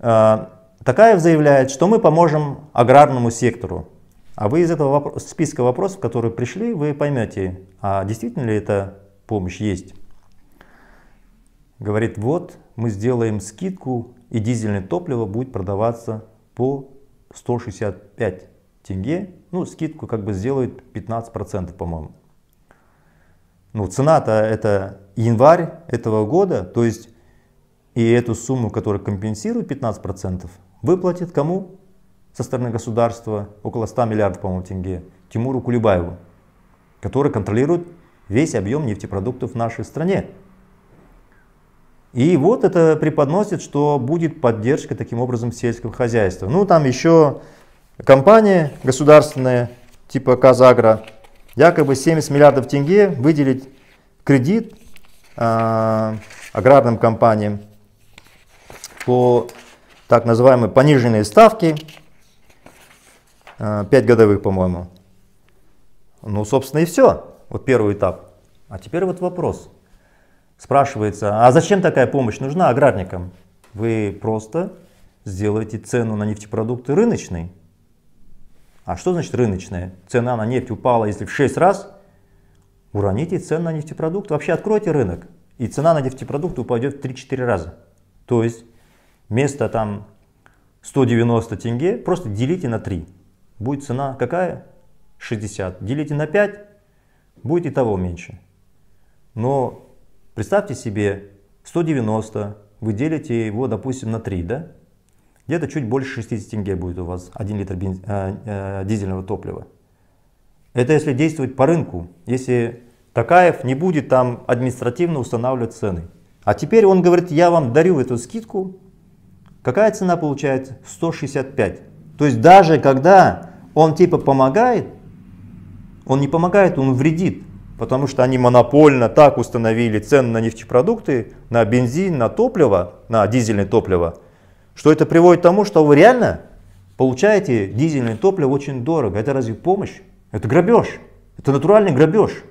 Э, Такаев заявляет, что мы поможем аграрному сектору. А вы из этого вопрос, списка вопросов, которые пришли, вы поймете, а действительно ли эта помощь есть. Говорит, вот мы сделаем скидку, и дизельное топливо будет продаваться по 165 тенге. Ну, скидку как бы сделают 15%, по-моему. Ну, цена-то это январь этого года, то есть и эту сумму, которая компенсирует 15%, выплатит кому? Со стороны государства около 100 миллиардов, по-моему, тенге. Тимуру Кулебаеву, который контролирует весь объем нефтепродуктов в нашей стране. И вот это преподносит, что будет поддержка таким образом сельского хозяйства. Ну там еще компания государственная типа Казагра якобы 70 миллиардов тенге выделить кредит э, аграрным компаниям по так называемые пониженные ставки, 5 э, годовых, по-моему. Ну, собственно, и все. Вот первый этап. А теперь вот вопрос. Спрашивается, а зачем такая помощь нужна аграрникам? Вы просто сделаете цену на нефтепродукты рыночной. А что значит рыночная? Цена на нефть упала, если в 6 раз, уроните цену на нефтепродукт, Вообще откройте рынок, и цена на нефтепродукты упадет в 3-4 раза. То есть вместо там 190 тенге просто делите на 3. Будет цена какая? 60. Делите на 5, будет и того меньше. Но представьте себе 190, вы делите его, допустим, на 3, да? Где-то чуть больше 60 тенге будет у вас 1 литр бенз... э, э, дизельного топлива. Это если действовать по рынку, если Такаев не будет там административно устанавливать цены. А теперь он говорит, я вам дарю эту скидку, Какая цена получается? 165. То есть даже когда он типа помогает, он не помогает, он вредит. Потому что они монопольно так установили цены на нефтепродукты, на бензин, на топливо, на дизельное топливо, что это приводит к тому, что вы реально получаете дизельное топливо очень дорого. Это разве помощь? Это грабеж. Это натуральный грабеж.